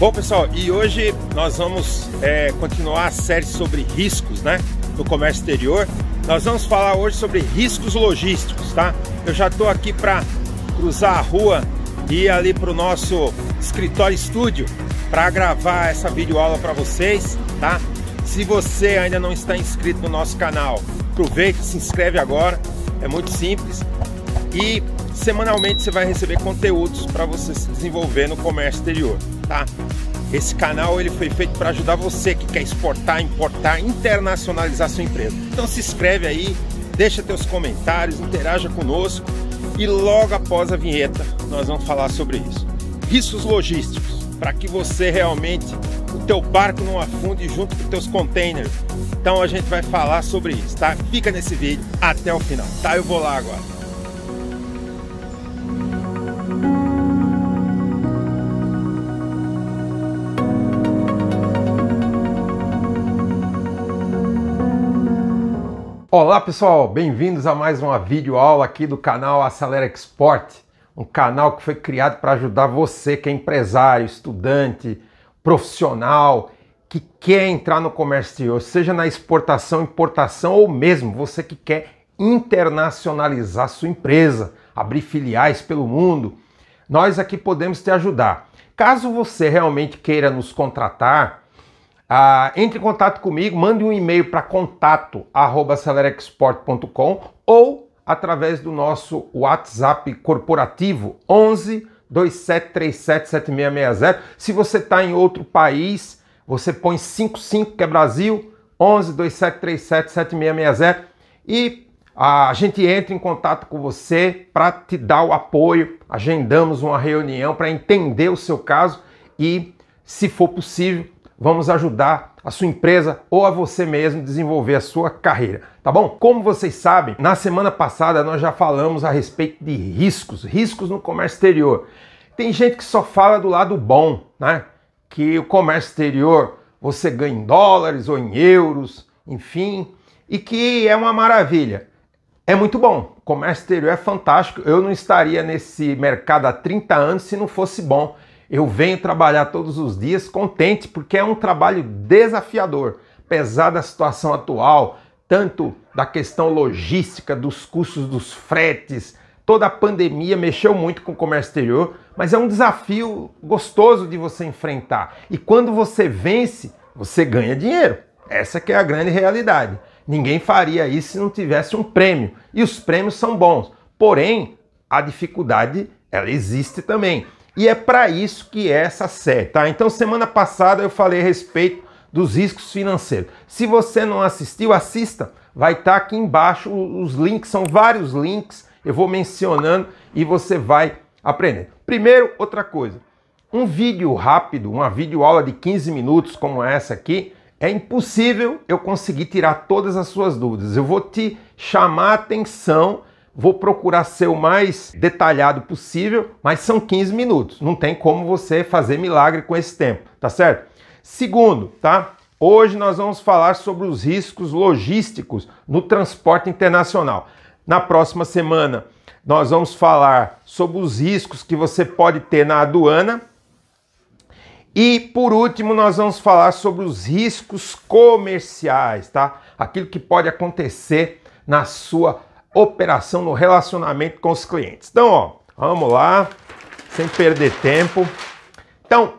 Bom pessoal, e hoje nós vamos é, continuar a série sobre riscos né, no comércio exterior. Nós vamos falar hoje sobre riscos logísticos, tá? Eu já estou aqui para cruzar a rua e ir ali para o nosso escritório estúdio para gravar essa videoaula para vocês, tá? Se você ainda não está inscrito no nosso canal, aproveita, se inscreve agora, é muito simples. E Semanalmente você vai receber conteúdos para você se desenvolver no comércio exterior, tá? Esse canal ele foi feito para ajudar você que quer exportar, importar, internacionalizar sua empresa. Então se inscreve aí, deixa teus comentários, interaja conosco e logo após a vinheta nós vamos falar sobre isso. Riscos logísticos, para que você realmente o teu barco não afunde junto com teus containers. Então a gente vai falar sobre isso, tá? Fica nesse vídeo até o final, tá? Eu vou lá agora. Olá pessoal, bem-vindos a mais uma vídeo aula aqui do canal Acelera Export, um canal que foi criado para ajudar você que é empresário, estudante, profissional, que quer entrar no comércio exterior, seja na exportação, importação ou mesmo você que quer internacionalizar sua empresa, abrir filiais pelo mundo. Nós aqui podemos te ajudar. Caso você realmente queira nos contratar, ah, entre em contato comigo, mande um e-mail para contato@celerexport.com ou através do nosso WhatsApp corporativo 11 2737-7660. Se você está em outro país, você põe 55 que é Brasil 11 2737-7660. e a gente entra em contato com você para te dar o apoio. Agendamos uma reunião para entender o seu caso e, se for possível, Vamos ajudar a sua empresa ou a você mesmo desenvolver a sua carreira, tá bom? Como vocês sabem, na semana passada nós já falamos a respeito de riscos, riscos no comércio exterior. Tem gente que só fala do lado bom, né? Que o comércio exterior você ganha em dólares ou em euros, enfim, e que é uma maravilha. É muito bom. O comércio exterior é fantástico. Eu não estaria nesse mercado há 30 anos se não fosse bom. Eu venho trabalhar todos os dias contente, porque é um trabalho desafiador, apesar da situação atual, tanto da questão logística, dos custos dos fretes, toda a pandemia mexeu muito com o comércio exterior, mas é um desafio gostoso de você enfrentar. E quando você vence, você ganha dinheiro. Essa que é a grande realidade. Ninguém faria isso se não tivesse um prêmio. E os prêmios são bons. Porém, a dificuldade ela existe também. E é para isso que é essa série, tá? Então, semana passada eu falei a respeito dos riscos financeiros. Se você não assistiu, assista. Vai estar tá aqui embaixo os links, são vários links. Eu vou mencionando e você vai aprender. Primeiro, outra coisa. Um vídeo rápido, uma videoaula de 15 minutos como essa aqui, é impossível eu conseguir tirar todas as suas dúvidas. Eu vou te chamar a atenção Vou procurar ser o mais detalhado possível, mas são 15 minutos. Não tem como você fazer milagre com esse tempo, tá certo? Segundo, tá? Hoje nós vamos falar sobre os riscos logísticos no transporte internacional. Na próxima semana, nós vamos falar sobre os riscos que você pode ter na aduana. E por último, nós vamos falar sobre os riscos comerciais, tá? Aquilo que pode acontecer na sua operação no relacionamento com os clientes. Então, ó, vamos lá, sem perder tempo. Então,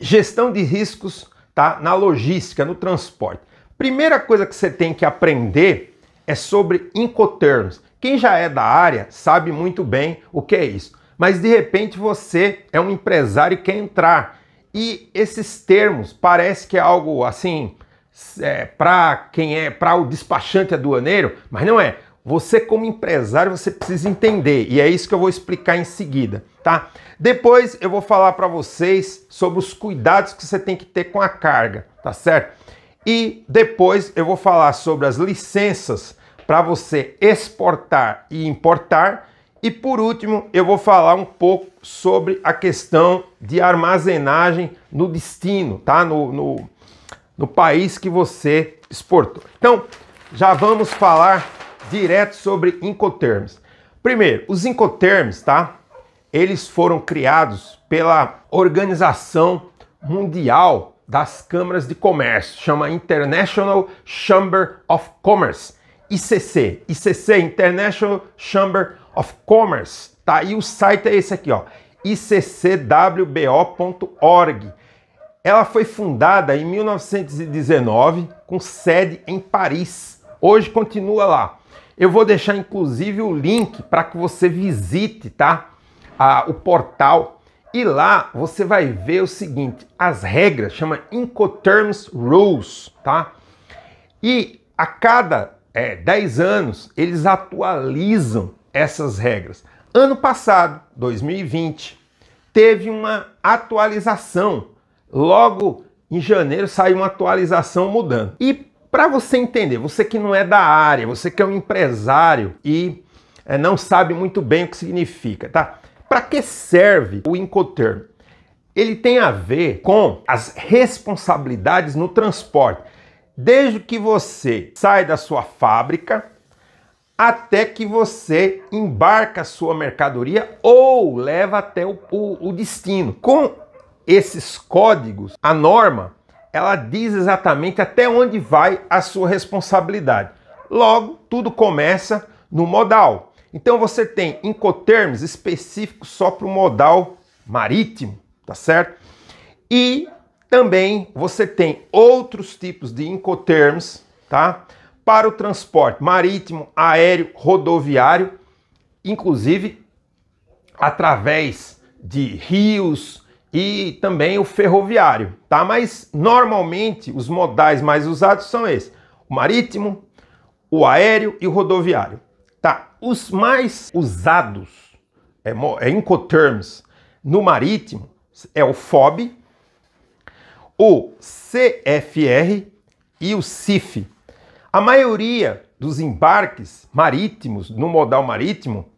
gestão de riscos tá na logística, no transporte. Primeira coisa que você tem que aprender é sobre incoterms. Quem já é da área sabe muito bem o que é isso. Mas de repente você é um empresário e quer entrar. E esses termos parece que é algo assim é, para quem é para o despachante aduaneiro, é mas não é. Você como empresário você precisa entender e é isso que eu vou explicar em seguida, tá? Depois eu vou falar para vocês sobre os cuidados que você tem que ter com a carga, tá certo? E depois eu vou falar sobre as licenças para você exportar e importar. E por último, eu vou falar um pouco sobre a questão de armazenagem no destino, tá? No, no no país que você exportou. Então, já vamos falar direto sobre Incoterms. Primeiro, os Incoterms, tá? Eles foram criados pela Organização Mundial das Câmaras de Comércio, chama International Chamber of Commerce, ICC, ICC International Chamber of Commerce, tá? E o site é esse aqui, ó, iccwbo.org. Ela foi fundada em 1919 com sede em Paris. Hoje continua lá. Eu vou deixar inclusive o link para que você visite, tá? Ah, o portal e lá você vai ver o seguinte: as regras chama Incoterms Rules, tá? E a cada é, 10 anos eles atualizam essas regras. Ano passado, 2020, teve uma atualização Logo em janeiro saiu uma atualização mudando. E para você entender, você que não é da área, você que é um empresário e é, não sabe muito bem o que significa, tá? Para que serve o Incoterm? Ele tem a ver com as responsabilidades no transporte, desde que você sai da sua fábrica até que você embarca a sua mercadoria ou leva até o, o, o destino. Com esses códigos, a norma, ela diz exatamente até onde vai a sua responsabilidade. Logo, tudo começa no modal. Então você tem incoterms específicos só para o modal marítimo, tá certo? E também você tem outros tipos de incoterms, tá? Para o transporte marítimo, aéreo, rodoviário, inclusive através de rios, e também o ferroviário, tá? Mas normalmente os modais mais usados são esses: o marítimo, o aéreo e o rodoviário, tá? Os mais usados é, é incoterms no marítimo é o FOB, o CFR e o CIF. A maioria dos embarques marítimos no modal marítimo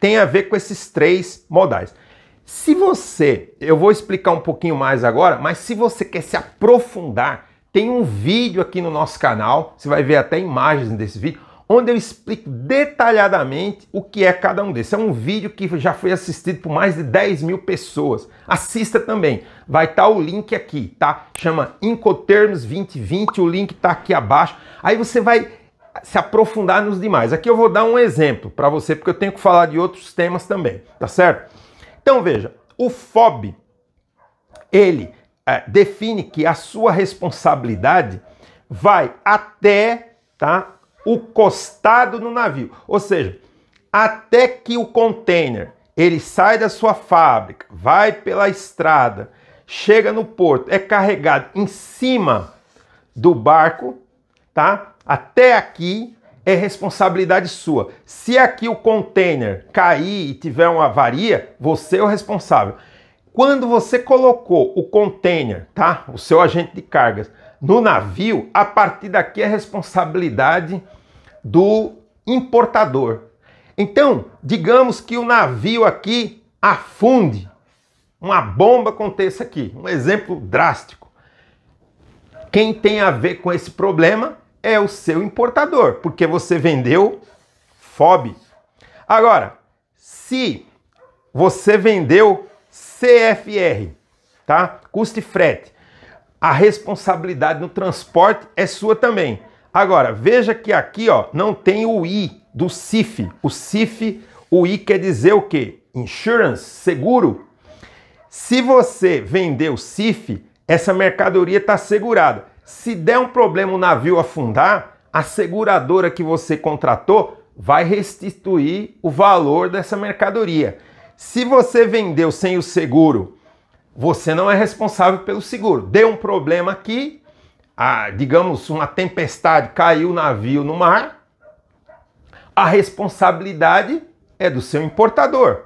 tem a ver com esses três modais. Se você, eu vou explicar um pouquinho mais agora, mas se você quer se aprofundar, tem um vídeo aqui no nosso canal, você vai ver até imagens desse vídeo, onde eu explico detalhadamente o que é cada um desses. É um vídeo que já foi assistido por mais de 10 mil pessoas. Assista também. Vai estar tá o link aqui, tá? Chama Incoterms 2020, o link está aqui abaixo. Aí você vai se aprofundar nos demais. Aqui eu vou dar um exemplo para você, porque eu tenho que falar de outros temas também, tá certo? Então veja, o FOB, ele é, define que a sua responsabilidade vai até tá, o costado no navio, ou seja, até que o container ele sai da sua fábrica, vai pela estrada, chega no porto, é carregado em cima do barco, tá? Até aqui é responsabilidade sua. Se aqui o container cair e tiver uma avaria, você é o responsável. Quando você colocou o container, tá? O seu agente de cargas no navio, a partir daqui é responsabilidade do importador. Então, digamos que o navio aqui afunde, uma bomba aconteça aqui, um exemplo drástico. Quem tem a ver com esse problema é o seu importador, porque você vendeu FOB. Agora, se você vendeu CFR, tá? Custo e frete. A responsabilidade no transporte é sua também. Agora, veja que aqui, ó, não tem o I do CIF. O CIF, o I quer dizer o quê? Insurance, seguro. Se você vendeu CIF, essa mercadoria está segurada. Se der um problema o navio afundar, a seguradora que você contratou vai restituir o valor dessa mercadoria. Se você vendeu sem o seguro, você não é responsável pelo seguro. Deu um problema aqui, a, digamos, uma tempestade caiu o navio no mar, a responsabilidade é do seu importador.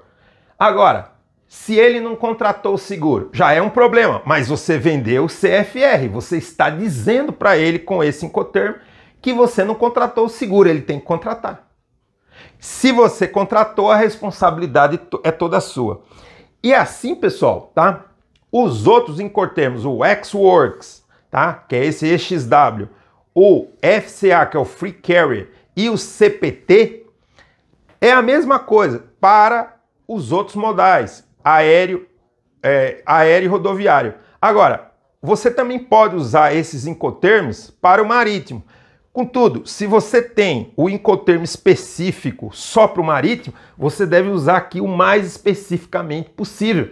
Agora, se ele não contratou o seguro, já é um problema, mas você vendeu o CFR, você está dizendo para ele com esse incoterm que você não contratou o seguro, ele tem que contratar. Se você contratou, a responsabilidade é toda sua. E assim, pessoal, tá? Os outros incotermos, o X-Works, tá? Que é esse EXW, o FCA, que é o Free Carrier, e o CPT, é a mesma coisa para os outros modais aéreo, é, aéreo e rodoviário. Agora, você também pode usar esses incoterms para o marítimo. Contudo, se você tem o incoterm específico só para o marítimo, você deve usar aqui o mais especificamente possível,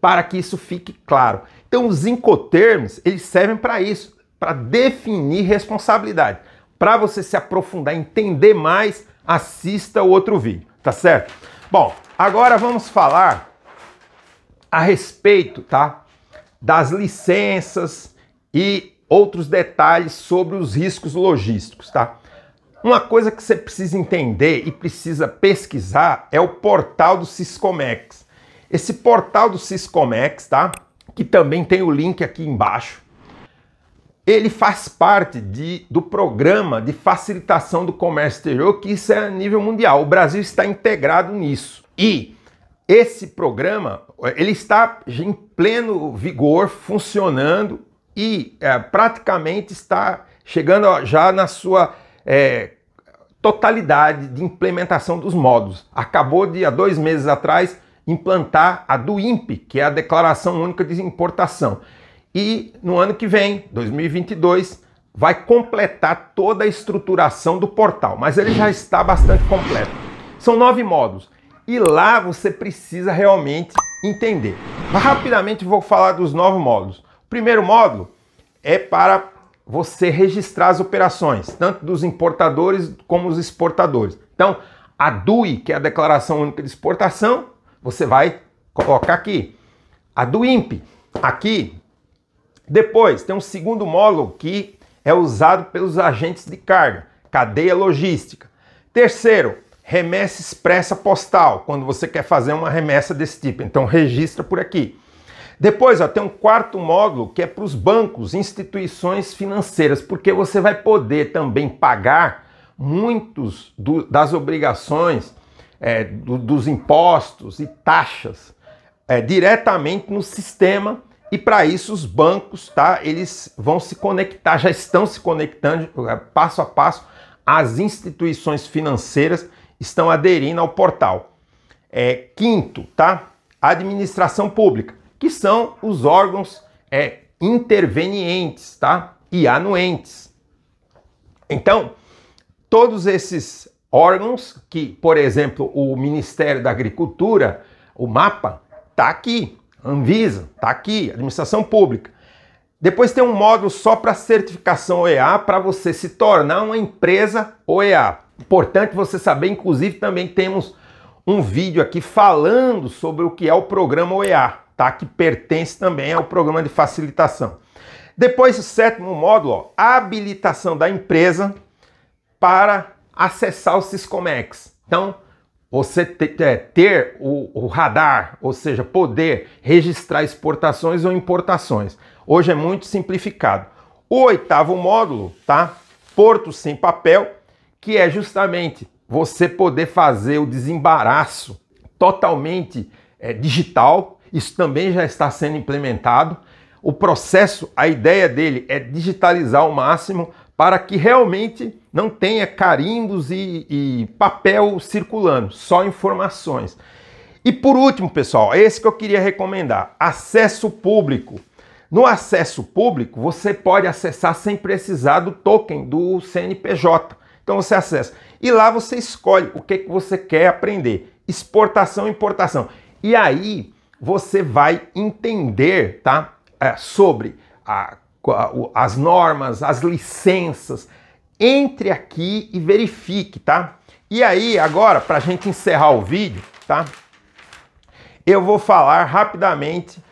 para que isso fique claro. Então, os incoterms, eles servem para isso, para definir responsabilidade. Para você se aprofundar, entender mais, assista o outro vídeo, tá certo? Bom, agora vamos falar a respeito, tá? Das licenças e outros detalhes sobre os riscos logísticos, tá? Uma coisa que você precisa entender e precisa pesquisar é o portal do Ciscomex. Esse portal do Ciscomex, tá? Que também tem o link aqui embaixo. Ele faz parte de, do programa de facilitação do comércio exterior, que isso é a nível mundial. O Brasil está integrado nisso. E esse programa ele está em pleno vigor, funcionando e é, praticamente está chegando já na sua é, totalidade de implementação dos modos. Acabou de há dois meses atrás implantar a do INPE, que é a Declaração Única de Importação. E no ano que vem, 2022, vai completar toda a estruturação do portal, mas ele já está bastante completo. São nove modos. E lá você precisa realmente entender. Rapidamente vou falar dos nove módulos. O primeiro módulo é para você registrar as operações, tanto dos importadores como dos exportadores. Então, a DUI, que é a Declaração Única de Exportação, você vai colocar aqui. A DUIMP aqui. Depois, tem um segundo módulo que é usado pelos agentes de carga, cadeia logística. Terceiro, remessa expressa postal, quando você quer fazer uma remessa desse tipo. Então registra por aqui. Depois, ó, tem um quarto módulo que é para os bancos, instituições financeiras, porque você vai poder também pagar muitos do, das obrigações, é, do, dos impostos e taxas é, diretamente no sistema. E para isso os bancos, tá? Eles vão se conectar, já estão se conectando é, passo a passo às instituições financeiras estão aderindo ao portal. É, quinto, tá? Administração pública, que são os órgãos é, intervenientes, tá? E anuentes. Então, todos esses órgãos que, por exemplo, o Ministério da Agricultura, o MAPA, tá aqui, Anvisa, tá aqui, Administração Pública. Depois tem um módulo só para certificação OEA para você se tornar uma empresa OEA. Importante você saber, inclusive também temos um vídeo aqui falando sobre o que é o programa OEA, tá? Que pertence também ao programa de facilitação. Depois, o sétimo módulo, ó, habilitação da empresa para acessar o comex, Então, você é, ter o, radar, ou seja, poder registrar exportações ou importações. Hoje é muito simplificado. O oitavo módulo, tá? Porto sem papel que é justamente você poder fazer o desembaraço totalmente é, digital. Isso também já está sendo implementado. O processo, a ideia dele é digitalizar ao máximo para que realmente não tenha carimbos e, e papel circulando, só informações. E por último, pessoal, é esse que eu queria recomendar: acesso público. No acesso público, você pode acessar sem precisar do token do CNPJ. Então você acessa. E lá você escolhe o que, que você quer aprender. Exportação, importação. E aí você vai entender tá, é, sobre a, a, as normas, as licenças. Entre aqui e verifique, tá? E aí, agora, para a gente encerrar o vídeo, tá? Eu vou falar rapidamente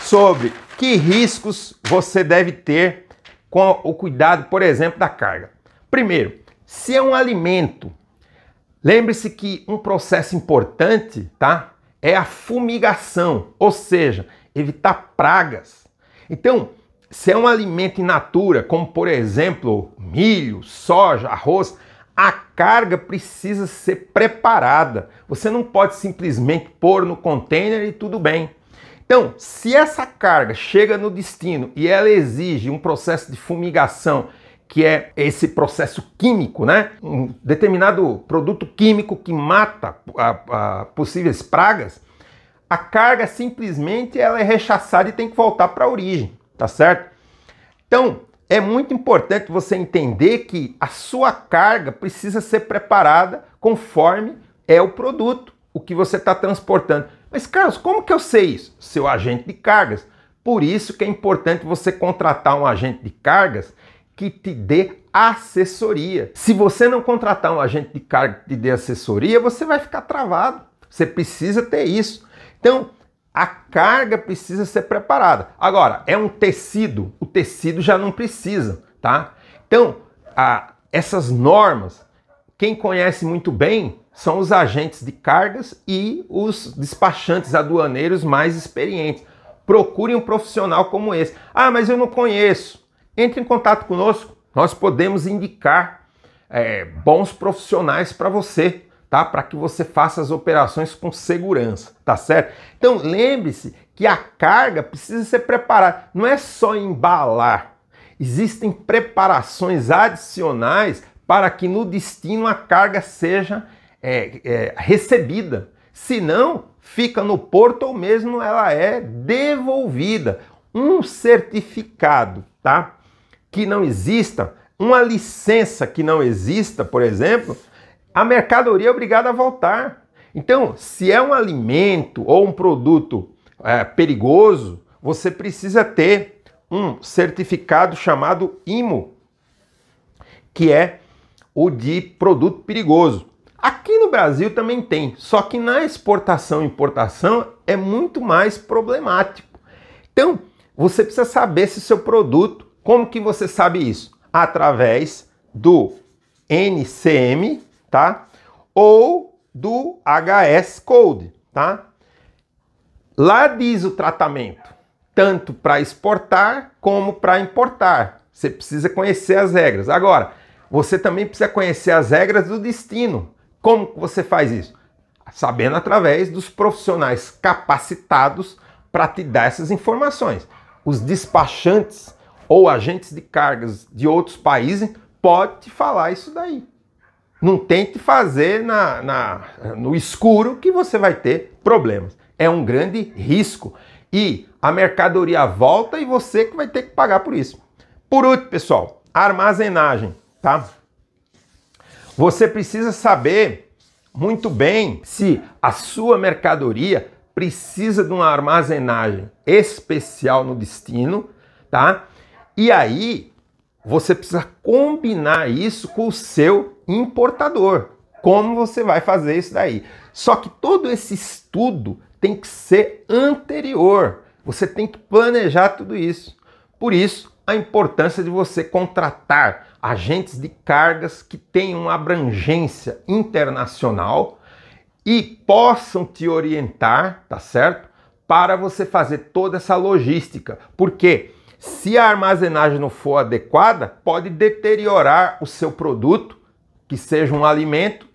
sobre que riscos você deve ter com o cuidado, por exemplo, da carga. Primeiro, se é um alimento, lembre-se que um processo importante, tá? É a fumigação, ou seja, evitar pragas. Então, se é um alimento in natura, como por exemplo milho, soja, arroz, a carga precisa ser preparada. Você não pode simplesmente pôr no container e tudo bem. Então, se essa carga chega no destino e ela exige um processo de fumigação que é esse processo químico, né? Um determinado produto químico que mata a, a possíveis pragas, a carga simplesmente ela é rechaçada e tem que voltar para a origem, tá certo? Então, é muito importante você entender que a sua carga precisa ser preparada conforme é o produto, o que você está transportando. Mas, Carlos, como que eu sei isso? Seu agente de cargas. Por isso que é importante você contratar um agente de cargas que te dê assessoria. Se você não contratar um agente de carga que te dê assessoria, você vai ficar travado. Você precisa ter isso. Então, a carga precisa ser preparada. Agora, é um tecido, o tecido já não precisa, tá? Então, a, essas normas, quem conhece muito bem são os agentes de cargas e os despachantes aduaneiros mais experientes. Procure um profissional como esse. Ah, mas eu não conheço. Entre em contato conosco, nós podemos indicar é, bons profissionais para você, tá? Para que você faça as operações com segurança, tá certo? Então lembre-se que a carga precisa ser preparada, não é só embalar. Existem preparações adicionais para que no destino a carga seja é, é, recebida. Se não, fica no porto ou mesmo ela é devolvida. Um certificado, tá? que não exista, uma licença que não exista, por exemplo, a mercadoria é obrigada a voltar. Então, se é um alimento ou um produto é, perigoso, você precisa ter um certificado chamado IMO, que é o de produto perigoso. Aqui no Brasil também tem, só que na exportação e importação é muito mais problemático. Então, você precisa saber se seu produto como que você sabe isso? Através do NCM, tá? Ou do HS Code, tá? Lá diz o tratamento, tanto para exportar como para importar. Você precisa conhecer as regras. Agora, você também precisa conhecer as regras do destino. Como você faz isso? Sabendo através dos profissionais capacitados para te dar essas informações. Os despachantes ou agentes de cargas de outros países pode te falar isso daí. Não tente fazer na, na, no escuro que você vai ter problemas. É um grande risco. E a mercadoria volta e você que vai ter que pagar por isso. Por último, pessoal, armazenagem, tá? Você precisa saber muito bem se a sua mercadoria precisa de uma armazenagem especial no destino, tá? E aí, você precisa combinar isso com o seu importador. Como você vai fazer isso daí? Só que todo esse estudo tem que ser anterior. Você tem que planejar tudo isso. Por isso, a importância de você contratar agentes de cargas que tenham uma abrangência internacional e possam te orientar, tá certo? Para você fazer toda essa logística. Por Porque se a armazenagem não for adequada, pode deteriorar o seu produto, que seja um alimento,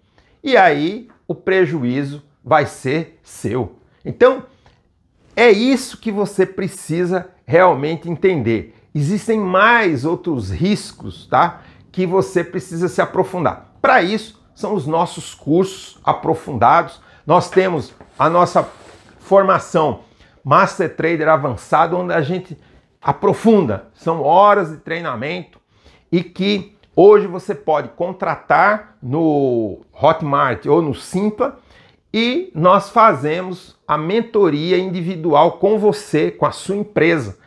e aí o prejuízo vai ser seu. Então, é isso que você precisa realmente entender. Existem mais outros riscos, tá? Que você precisa se aprofundar. Para isso, são os nossos cursos aprofundados. Nós temos a nossa formação Master Trader Avançado, onde a gente aprofunda. São horas de treinamento e que hoje você pode contratar no Hotmart ou no Simpa e nós fazemos a mentoria individual com você, com a sua empresa,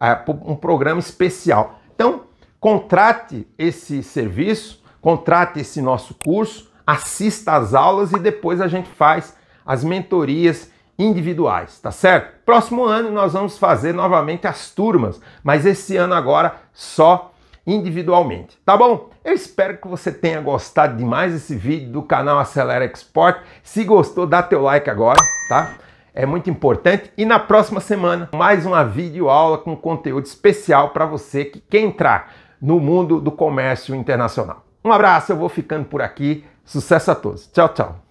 é, um programa especial. Então, contrate esse serviço, contrate esse nosso curso, assista às aulas e depois a gente faz as mentorias individuais, tá certo? Próximo ano nós vamos fazer novamente as turmas, mas esse ano agora só individualmente, tá bom? Eu espero que você tenha gostado demais desse vídeo do canal Acelera Export. Se gostou, dá teu like agora, tá? É muito importante. E na próxima semana, mais uma videoaula com conteúdo especial para você que quer entrar no mundo do comércio internacional. Um abraço, eu vou ficando por aqui. Sucesso a todos. Tchau, tchau.